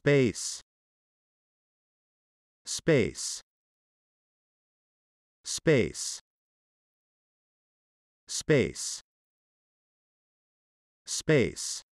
space space space space space